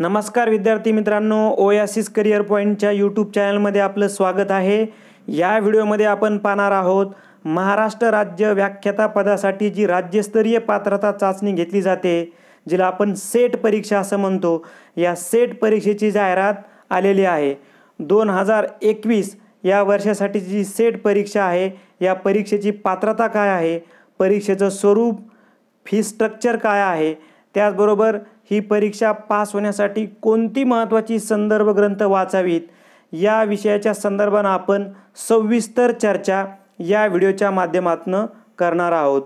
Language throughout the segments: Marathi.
नमस्कार विद्यार्थी मित्रांनो ओयासिस करिअर पॉईंटच्या यूट्यूब चॅनलमध्ये आपलं स्वागत आहे या व्हिडिओमध्ये आपण पाहणार आहोत महाराष्ट्र राज्य व्याख्याता पदासाठी जी राज्यस्तरीय पात्रता चाचणी घेतली जाते जिला आपण सेट परीक्षा असं म्हणतो या सेट परीक्षेची जाहिरात आलेली आहे दोन हजार एकवीस या वर्षासाठी जी सेट परीक्षा आहे या परीक्षेची पात्रता काय आहे परीक्षेचं स्वरूप फी स्ट्रक्चर काय आहे त्याचबरोबर ही परीक्षा पास होण्यासाठी कोणती महत्त्वाची संदर्भ ग्रंथ वाचावीत या विषयाच्या संदर्भानं आपण सविस्तर चर्चा या व्हिडिओच्या माध्यमातून करणार आहोत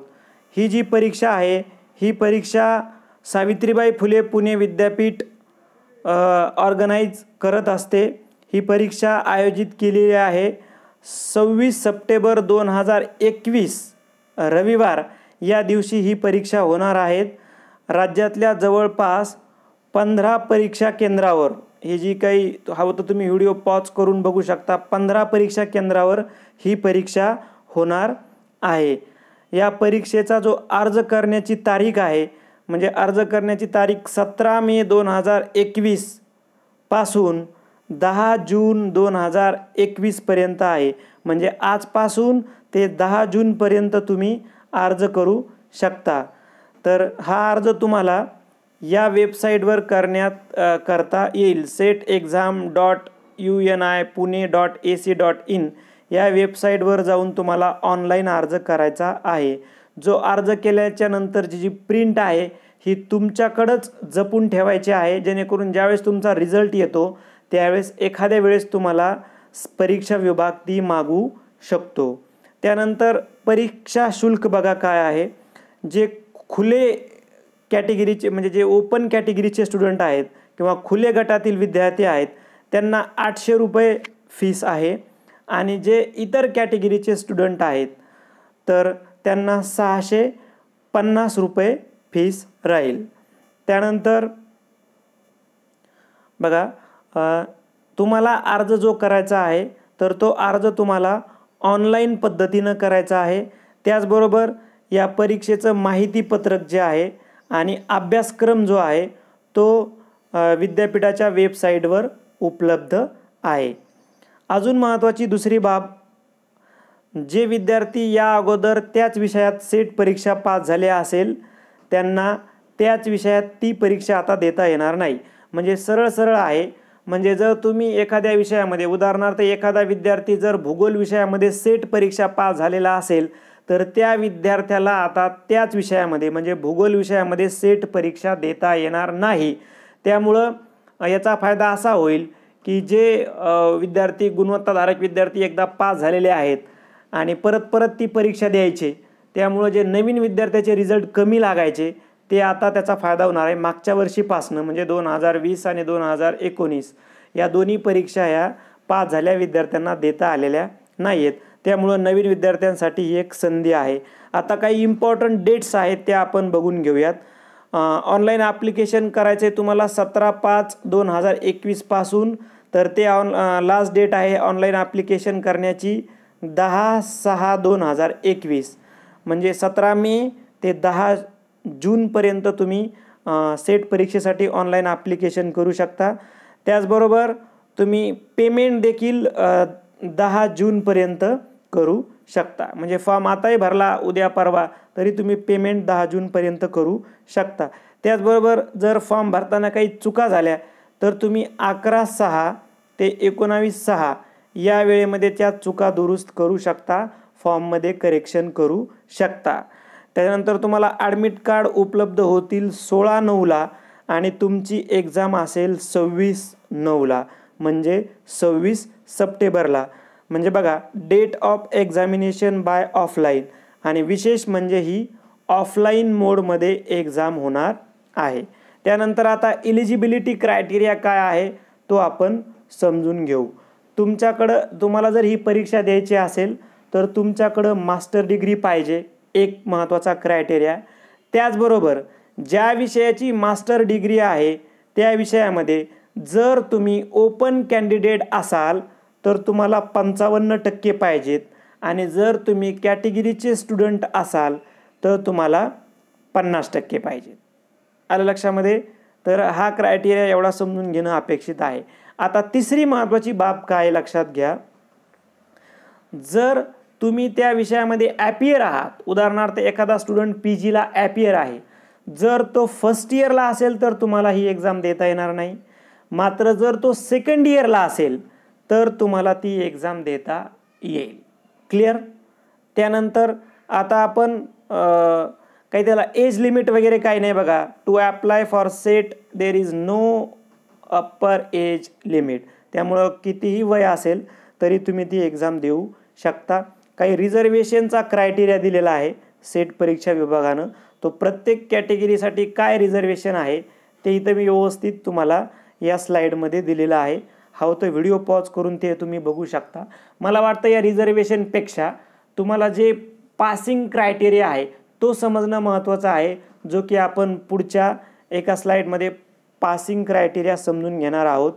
ही जी परीक्षा आहे ही परीक्षा सावित्रीबाई फुले पुणे विद्यापीठ ऑर्गनाईज करत असते ही परीक्षा आयोजित केलेली आहे सव्वीस सप्टेंबर दोन हजार एकवीस रविवार या दिवशी ही परीक्षा होणार आहेत राज्यातल्या जवळपास पंधरा परीक्षा केंद्रावर हे जी काही हवं तर तुम्ही व्हिडिओ पॉज करून बघू शकता पंधरा परीक्षा केंद्रावर ही परीक्षा होणार आहे या परीक्षेचा जो अर्ज करण्याची तारीख आहे म्हणजे अर्ज करण्याची तारीख सतरा मे दोन हजार एकवीसपासून पासून दहा जून दोन हजार एकवीसपर्यंत आहे म्हणजे आजपासून ते दहा जूनपर्यंत तुम्ही अर्ज करू शकता तर हा अर्ज तुम्हाला या वेबसाईटवर करण्यात करता येईल SET exam dot U N I Pune dot A C dot in या वेबसाईटवर जाऊन तुम्हाला ऑनलाईन अर्ज करायचा आहे जो अर्ज केल्याच्या नंतरची जी प्रिंट आहे ही तुमच्याकडंच जपून ठेवायची आहे जेणेकरून ज्यावेळेस तुमचा रिझल्ट येतो त्यावेळेस एखाद्या वेळेस तुम्हाला परीक्षा विभाग ती मागू शकतो त्यानंतर परीक्षा शुल्क बघा काय आहे जे खुले कॅटेगरीचे म्हणजे जे ओपन कॅटेगरीचे स्टुडंट आहेत किंवा खुले गटातील विद्यार्थी आहेत त्यांना आठशे रुपये फीस आहे आणि जे इतर कॅटेगरीचे स्टुडंट आहेत तर त्यांना सहाशे पन्नास रुपये फीस राहील त्यानंतर बघा तुम्हाला अर्ज जो करायचा आहे तर तो अर्ज तुम्हाला ऑनलाईन पद्धतीनं करायचा आहे त्याचबरोबर या परीक्षेचं माहितीपत्रक जे आहे आणि अभ्यासक्रम जो आहे तो विद्यापीठाच्या वेबसाईटवर उपलब्ध आहे अजून महत्त्वाची दुसरी बाब जे विद्यार्थी या अगोदर त्याच विषयात सेट परीक्षा पास झाल्या असेल त्यांना त्याच विषयात ती परीक्षा आता देता येणार नाही म्हणजे सरळ सरळ आहे म्हणजे जर तुम्ही एखाद्या विषयामध्ये उदाहरणार्थ एखादा विद्यार्थी जर भूगोल विषयामध्ये सेट परीक्षा पास झालेला असेल तर त्या विद्यार्थ्याला आता त्याच विषयामध्ये म्हणजे भूगोल विषयामध्ये सेट परीक्षा देता येणार नाही त्यामुळं याचा फायदा असा होईल की जे विद्यार्थी गुणवत्ताधारक विद्यार्थी एकदा पास झालेले आहेत आणि परत परत ती परीक्षा द्यायचे त्यामुळं जे नवीन विद्यार्थ्याचे रिझल्ट कमी लागायचे ते आता त्याचा फायदा होणार आहे मागच्या वर्षीपासनं म्हणजे दोन हजार वीस आणि दोन हजार एकोणीस या दोन्ही परीक्षा ह्या पास झाल्या विद्यार्थ्यांना देता आलेल्या नाही आहेत त्यामुळं नवीन विद्यार्थ्यांसाठी ही एक संधी आहे आता काही इम्पॉर्टंट डेट्स आहेत त्या आपण बघून घेऊयात ऑनलाईन ॲप्लिकेशन करायचे तुम्हाला सतरा पाच दोन हजार एकवीसपासून तर ते ऑन लास्ट डेट आहे ऑनलाईन ॲप्लिकेशन करण्याची दहा सहा दोन हजार एकवीस म्हणजे सतरा मे ते दहा जूनपर्यंत तुम्ही सेट परीक्षेसाठी ऑनलाईन ॲप्लिकेशन करू शकता त्याचबरोबर तुम्ही पेमेंट देखील दहा जूनपर्यंत करू शकता म्हणजे फॉर्म आताही भरला उद्या परवा तरी तुम्ही पेमेंट दहा जूनपर्यंत करू शकता त्याचबरोबर जर फॉर्म भरताना काही चुका झाल्या तर तुम्ही अकरा सहा ते एकोणावीस सहा या वेळेमध्ये त्या चुका दुरुस्त करू शकता फॉर्ममध्ये करेक्शन करू शकता त्यानंतर तुम्हाला ॲडमिट कार्ड उपलब्ध होतील सोळा नऊला आणि तुमची एक्झाम असेल सव्वीस नऊला म्हणजे सव्वीस सप्टेंबरला म्हणजे बघा date of examination by offline आणि विशेष म्हणजे ही ऑफलाईन मोडमध्ये एक्झाम होणार आहे त्यानंतर आता इलिजिबिलिटी क्रायटेरिया काय आहे तो आपण समजून घेऊ तुमच्याकडं तुम्हाला जर ही परीक्षा द्यायची असेल तर तुमच्याकडं मास्टर डिग्री पाहिजे एक महत्त्वाचा क्रायटेरिया त्याचबरोबर ज्या विषयाची मास्टर डिग्री आहे त्या विषयामध्ये जर तुम्ही ओपन कॅन्डिडेट असाल तर तुम्हाला पंचावन्न टक्के पाहिजेत आणि जर तुम्ही कॅटेगरीचे स्टुडंट असाल तर तुम्हाला पन्नास टक्के पाहिजेत आलं लक्षामध्ये तर हा क्रायटेरिया एवढा समजून घेणं अपेक्षित आहे आता तिसरी महत्त्वाची बाब काय लक्षात घ्या जर तुम्ही त्या विषयामध्ये ॲपियर आहात उदाहरणार्थ एखादा स्टुडंट पी जीला ॲपियर आहे जर तो फर्स्ट इयरला असेल तर तुम्हाला ही एक्झाम देता येणार नाही मात्र जर तो सेकंड इयरला असेल तर तुम्हाला ती एक्झाम देता येईल क्लिअर त्यानंतर आता आपण काही त्याला एज लिमिट वगैरे काही नाही बघा to apply for SET there is no upper age limit त्यामुळं कितीही वय असेल तरी तुम्ही ती एक्झाम देऊ शकता काही रिझर्वेशनचा क्रायटेरिया दिलेला आहे सेट परीक्षा विभागानं तो प्रत्येक कॅटेगरीसाठी काय रिझर्वेशन आहे ते इथं मी व्यवस्थित तुम्हाला या स्लाईडमध्ये दिलेलं आहे हा तर व्हिडिओ पॉज करून ते तुम्ही बघू शकता मला वाटतं या रिझर्वेशनपेक्षा तुम्हाला जे पासिंग क्रायटेरिया आहे तो समजणं महत्त्वाचं आहे जो की आपण पुढच्या एका स्लाईडमध्ये पासिंग क्रायटेरिया समजून घेणार आहोत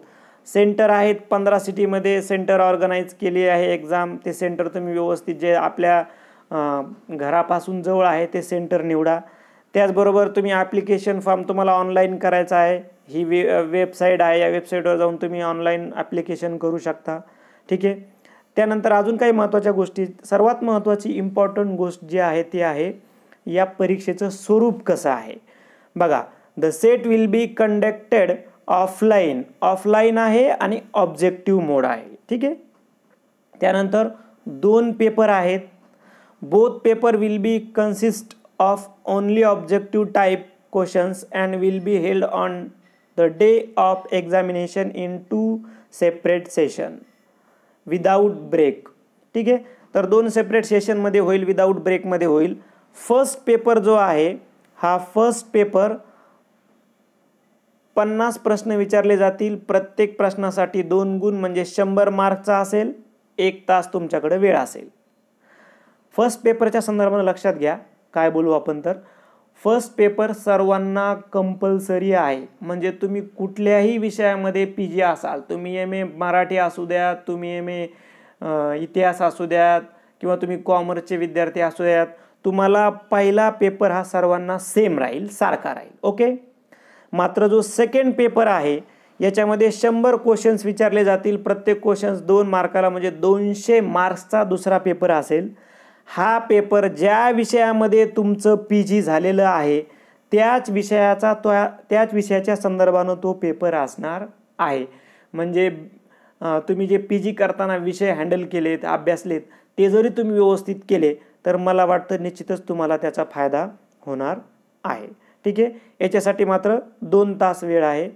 सेंटर आहेत पंधरा सिटीमध्ये सेंटर ऑर्गनाईज केली आहे एक्झाम ते सेंटर तुम्ही व्यवस्थित जे आपल्या घरापासून जवळ आहे ते सेंटर निवडा त्याचबरोबर तुम्ही ॲप्लिकेशन फॉर्म तुम्हाला ऑनलाईन करायचा आहे ही वे वेबसाईट आहे या वेबसाईटवर जाऊन तुम्ही ऑनलाईन ॲप्लिकेशन करू शकता ठीक आहे त्यानंतर अजून काही महत्त्वाच्या गोष्टी सर्वात महत्त्वाची इम्पॉर्टंट गोष्ट जी आहे ती आहे या परीक्षेचं स्वरूप कसं आहे बघा the SET will be conducted offline offline आहे आणि ऑब्जेक्टिव्ह मोड आहे ठीक आहे त्यानंतर दोन पेपर आहेत both paper will be consist of only objective type questions and will be held on the day of examination in two separate session without break ठीक आहे तर दोन सेपरेट सेशनमध्ये होईल विदाऊट ब्रेकमध्ये होईल फर्स्ट पेपर जो आहे हा फर्स्ट पेपर पन्नास प्रश्न विचारले जातील प्रत्येक प्रश्नासाठी दोन गुण म्हणजे शंभर मार्कचा असेल एक तास तुमच्याकडे वेळ असेल फर्स्ट पेपरच्या संदर्भात लक्षात घ्या काय बोलू आपण तर फर्स्ट पेपर सर्वांना कंपल्सरी आहे म्हणजे तुम्ही कुठल्याही विषयामध्ये पी जी असाल तुम्ही एम ए मराठी असू द्या तुम्ही एम ए इतिहास असू द्यात किंवा तुम्ही कॉमर्सचे विद्यार्थी असू द्यात तुम्हाला पहिला पेपर हा सर्वांना सेम राहील सारखा राहील ओके मात्र जो सेकंड पेपर आहे याच्यामध्ये शंभर क्वेश्चन्स विचारले जातील प्रत्येक क्वेश्चन्स दोन मार्काला म्हणजे दोनशे मार्क्सचा दुसरा पेपर असेल हा पेपर ज्या विषयामध्ये तुमचं पी जी झालेलं आहे त्याच विषयाचा तो त्याच विषयाच्या संदर्भानं तो पेपर असणार आहे म्हणजे तुम्ही जे पी जी करताना विषय हँडल केलेत अभ्यासलेत ते जरी तुम्ही व्यवस्थित केले तर मला वाटतं निश्चितच तुम्हाला त्याचा फायदा होणार आहे ठीक आहे याच्यासाठी मात्र दोन तास वेळ आहे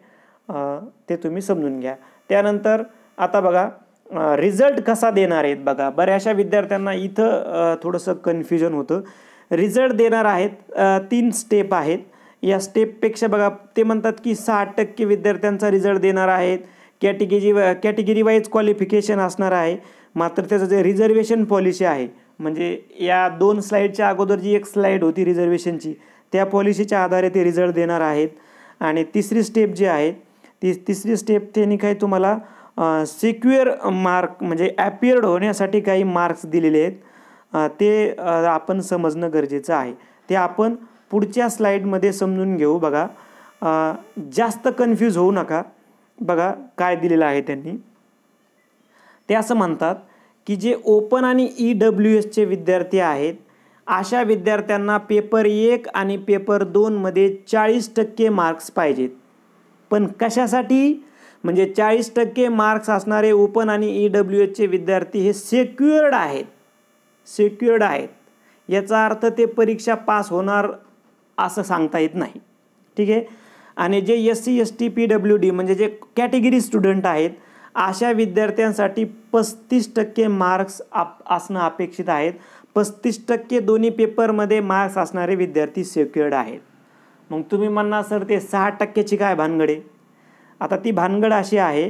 ते तुम्ही समजून घ्या त्यानंतर आता बघा रिझल्ट कसा देणार आहेत बघा बऱ्याचशा विद्यार्थ्यांना इथं थोडंसं कन्फ्युजन होतं रिझल्ट देणार आहेत तीन स्टेप आहेत या स्टेपपेक्षा बघा ते म्हणतात की साठ टक्के विद्यार्थ्यांचा रिझल्ट देणार आहेत कॅटेगरी कॅटेगरी वाईज क्वालिफिकेशन असणार आहे मात्र त्याचं जे रिझर्वेशन पॉलिसी आहे म्हणजे या दोन स्लाईडच्या अगोदर जी एक स्लाईड होती रिझर्वेशनची त्या पॉलिसीच्या आधारे ते रिझल्ट देणार आहेत आणि तिसरी स्टेप जी आहे ती तिसरी स्टेप त्यांनी काय तुम्हाला सिक्युअर मार्क म्हणजे ॲपिअर्ड होण्यासाठी काही मार्क्स दिलेले आहेत ते आपण समजणं गरजेचं आहे ते आपण पुढच्या स्लाईडमध्ये समजून घेऊ बघा जास्त कन्फ्यूज होऊ नका बघा काय दिलेलं आहे त्यांनी ते असं म्हणतात की जे ओपन आणि ई e डब्ल्यू एसचे विद्यार्थी आहेत अशा विद्यार्थ्यांना पेपर एक आणि पेपर दोनमध्ये चाळीस टक्के मार्क्स पाहिजेत पण कशासाठी म्हणजे चाळीस टक्के मार्क्स असणारे ओपन आणि ई e डब्ल्यू एचचे विद्यार्थी हे सेक्युअर्ड आहेत सेक्युअर्ड आहेत याचा अर्थ ते परीक्षा पास होणार असं सांगता येत नाही ठीक आहे आणि जे S C S T P W D म्हणजे जे कॅटेगरी स्टुडंट आहेत अशा विद्यार्थ्यांसाठी पस्तीस टक्के मार्क्स आप असणं अपेक्षित आहेत पस्तीस टक्के दोन्ही पेपरमध्ये मार्क्स असणारे विद्यार्थी सेक्युअर्ड आहेत मग तुम्ही म्हणणार सर ते सहा टक्क्याची काय भानगडे आता ती भानगड अशी आहे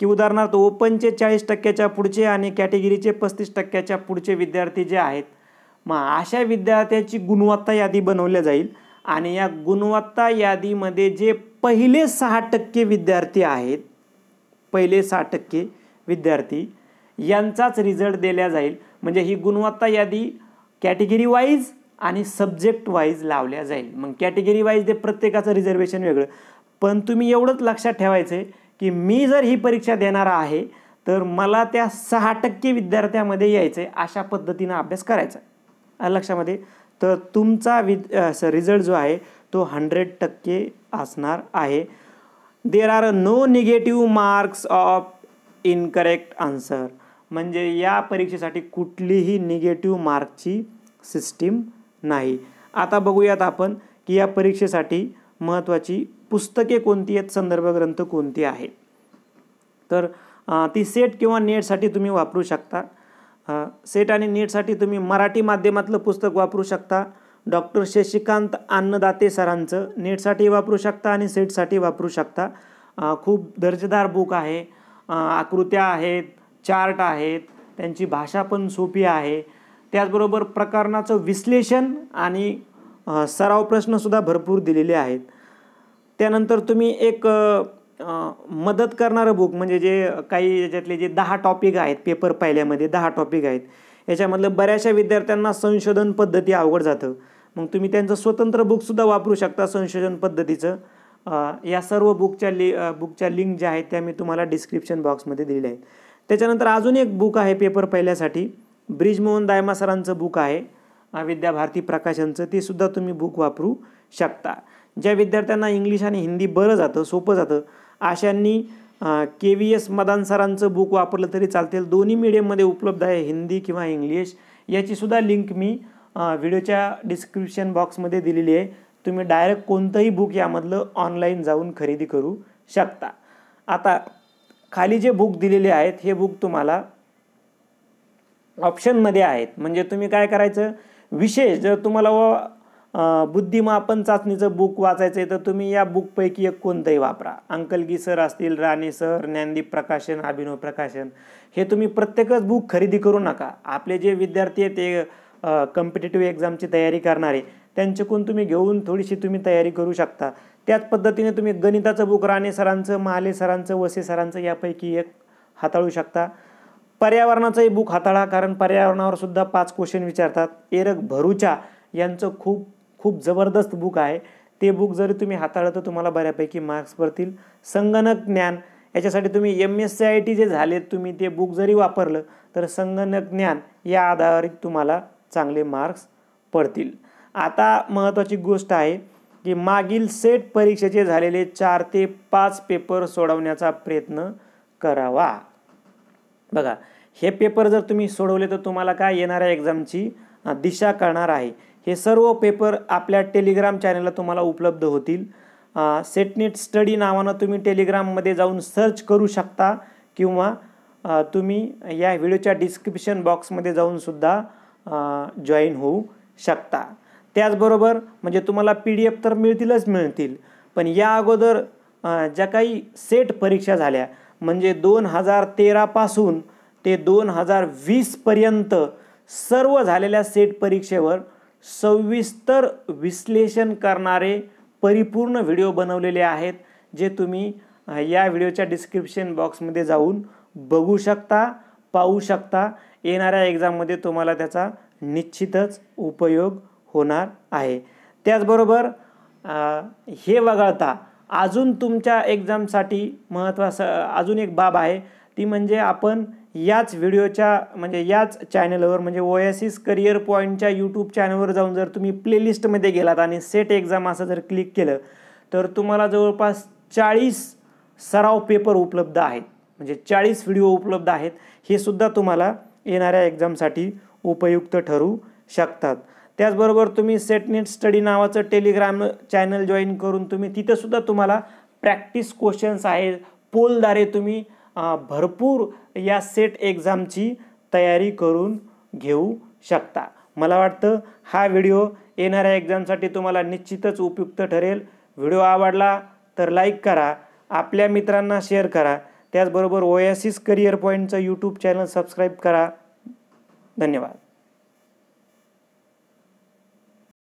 की उदाहरणार्थ ओपनचे चाळीस टक्क्याच्या पुढचे आणि कॅटेगरीचे पस्तीस टक्क्याच्या पुढचे विद्यार्थी जे आहेत मग अशा विद्यार्थ्याची गुणवत्ता यादी बनवल्या जाईल आणि या गुणवत्ता यादीमध्ये जे पहिले सहा टक्के विद्यार्थी आहेत पहिले सहा टक्के विद्यार्थी यांचाच रिझल्ट दिला जाईल म्हणजे ही गुणवत्ता यादी कॅटेगरी वाईज आणि सब्जेक्ट वाईज लावल्या जाईल मग कॅटेगरी वाईज ते प्रत्येकाचं रिझर्वेशन वेगळं पण तुम्ही एवढंच लक्षात ठेवायचं आहे की मी जर ही परीक्षा देणारा आहे तर मला त्या सहा टक्के विद्यार्थ्यामध्ये यायचं आहे अशा पद्धतीनं अभ्यास करायचा आहे लक्षामध्ये तर तुमचा विद रिझल्ट जो आहे तो हंड्रेड टक्के असणार आहे there are no negative marks of incorrect answer म्हणजे या परीक्षेसाठी कुठलीही निगेटिव्ह मार्कची सिस्टीम नाही आता बघूयात आपण की या परीक्षेसाठी महत्त्वाची पुस्तके कोणती आहेत संदर्भ ग्रंथ कोणती आहे तर ती सेट किंवा नेटसाठी तुम्ही वापरू शकता सेट आणि नेटसाठी तुम्ही मराठी माध्यमातलं पुस्तक वापरू शकता डॉक्टर शशिकांत अन्नदाते सरांचं नेटसाठी वापरू शकता आणि सेटसाठी वापरू शकता खूप दर्जेदार बुक आहे आकृत्या आहेत चार्ट आहेत त्यांची भाषा पण सोपी आहे त्याचबरोबर प्रकरणाचं विश्लेषण आणि सराव प्रश्नसुद्धा भरपूर दिलेले आहेत त्यानंतर तुम्ही एक मदत करणारं बुक म्हणजे जे काही याच्यातले जे दहा टॉपिक आहेत पेपर पाहिल्यामध्ये दहा टॉपिक आहेत याच्यामधलं बऱ्याचशा विद्यार्थ्यांना संशोधन पद्धती आवड जातं मग तुम्ही त्यांचं स्वतंत्र बुकसुद्धा वापरू शकता संशोधन पद्धतीचं या सर्व बुकच्या लि बुकच्या लिंक ज्या आहेत त्या मी तुम्हाला डिस्क्रिप्शन बॉक्समध्ये दिलेल्या आहेत त्याच्यानंतर अजून एक बुक आहे पेपर पहिल्यासाठी ब्रिजमोहन दायमा सरांचं बुक आहे विद्याभारती प्रकाशनचं ते सुद्धा तुम्ही बुक वापरू शकता ज्या विद्यार्थ्यांना इंग्लिश आणि हिंदी बरं जातं सोपं जातं अशांनी के व्ही एस मदान सरांचं बुक वापरलं तरी चालतील दोन्ही मीडियममध्ये उपलब्ध आहे हिंदी किंवा इंग्लिश याचीसुद्धा लिंक मी व्हिडिओच्या डिस्क्रिप्शन बॉक्समध्ये दिलेली आहे तुम्ही डायरेक्ट कोणतंही बुक यामधलं ऑनलाईन जाऊन खरेदी करू शकता आता खाली जे बुक दिलेले आहेत हे बुक तुम्हाला ऑप्शनमध्ये आहेत म्हणजे तुम्ही काय करायचं विशेष जर तुम्हाला व बुद्धिमापन चाचणीचं बुक वाचायचं आहे तर तुम्ही या बुकपैकी एक कोणतंही वापरा अंकलगी सर असतील राणे सर ज्ञानदीप प्रकाशन अभिनव प्रकाशन हे तुम्ही प्रत्येकच बुक खरेदी करू नका आपले जे विद्यार्थी आहेत ते कम्पिटेटिव्ह एक्झामची तयारी करणारे त्यांच्याकडून तुम्ही घेऊन थोडीशी तुम्ही तयारी करू शकता त्याच पद्धतीने तुम्ही गणिताचं बुक राणे सरांचं महाले सरांचं वसे सरांचं यापैकी एक हाताळू शकता पर्यावरणाचंही बुक हाताळा कारण पर्यावरणावर सुद्धा पाच क्वेश्चन विचारतात एरक भरूचा यांचं खूप खूप जबरदस्त बुक आहे ते बुक जरी तुम्ही हाताळलं तर तुम्हाला बऱ्यापैकी मार्क्स पडतील संगणक ज्ञान याच्यासाठी तुम्ही M S C I T जे झालेत तुम्ही ते बुक जरी वापरलं तर संगणक ज्ञान या आधारित तुम्हाला चांगले मार्क्स पडतील आता महत्त्वाची गोष्ट आहे की मागील सेट परीक्षेचे झालेले चार ते पाच पेपर सोडवण्याचा प्रयत्न करावा बघा हे पेपर जर तुम्ही सोडवले तर तुम्हाला काय येणाऱ्या एक्झामची दिशा कळणार आहे हे सर्व पेपर आपल्या टेलिग्राम चॅनलला तुम्हाला उपलब्ध होतील सेटनेट स्टडी नावानं तुम्ही टेलिग्राममध्ये जाऊन सर्च करू शकता किंवा तुम्ही या व्हिडिओच्या डिस्क्रिप्शन बॉक्समध्ये जाऊनसुद्धा जॉईन होऊ शकता त्याचबरोबर म्हणजे तुम्हाला पी डी एफ तर मिळतीलच मिळतील पण या अगोदर ज्या काही सेट परीक्षा झाल्या म्हणजे दोन हजार तेरापासून ते दोन हजार वीसपर्यंत सर्व झालेल्या सेट परीक्षेवर सविस्तर विश्लेषण करणारे परिपूर्ण व्हिडिओ बनवलेले आहेत जे तुम्ही या व्हिडिओच्या डिस्क्रिप्शन बॉक्समध्ये जाऊन बघू शकता पाहू शकता येणाऱ्या एक्झाममध्ये तुम्हाला त्याचा निश्चितच उपयोग होणार आहे त्याचबरोबर हे वगळता अजून तुमच्या एक्झामसाठी महत्त्वाचं अजून एक बाब आहे ती म्हणजे आपण याच व्हिडिओच्या म्हणजे याच चॅनलवर म्हणजे ओएसिस करिअर पॉईंटच्या यूट्यूब चॅनलवर जाऊन जर तुम्ही प्लेलिस्टमध्ये गेलात आणि सेट एक्झाम असं जर क्लिक केलं तर तुम्हाला जवळपास चाळीस सराव पेपर उपलब्ध आहेत म्हणजे चाळीस व्हिडिओ उपलब्ध आहेत हे सुद्धा तुम्हाला येणाऱ्या एक्झामसाठी उपयुक्त ठरू शकतात त्याचबरोबर तुम्ही सेटनेट स्टडी नावाचं टेलिग्राम चॅनल जॉईन करून तुम्ही तिथंसुद्धा तुम्हाला प्रॅक्टिस क्वेश्चन्स आहेत पोलद्वारे तुम्ही भरपूर या सेट एक्झामची तयारी करून घेऊ शकता मला वाटतं हा व्हिडिओ येणाऱ्या एक्झामसाठी तुम्हाला निश्चितच उपयुक्त ठरेल व्हिडिओ आवडला तर लाईक करा आपल्या मित्रांना शेअर करा त्याचबरोबर ओएसिस करिअर पॉईंटचं यूट्यूब चॅनल सबस्क्राईब करा धन्यवाद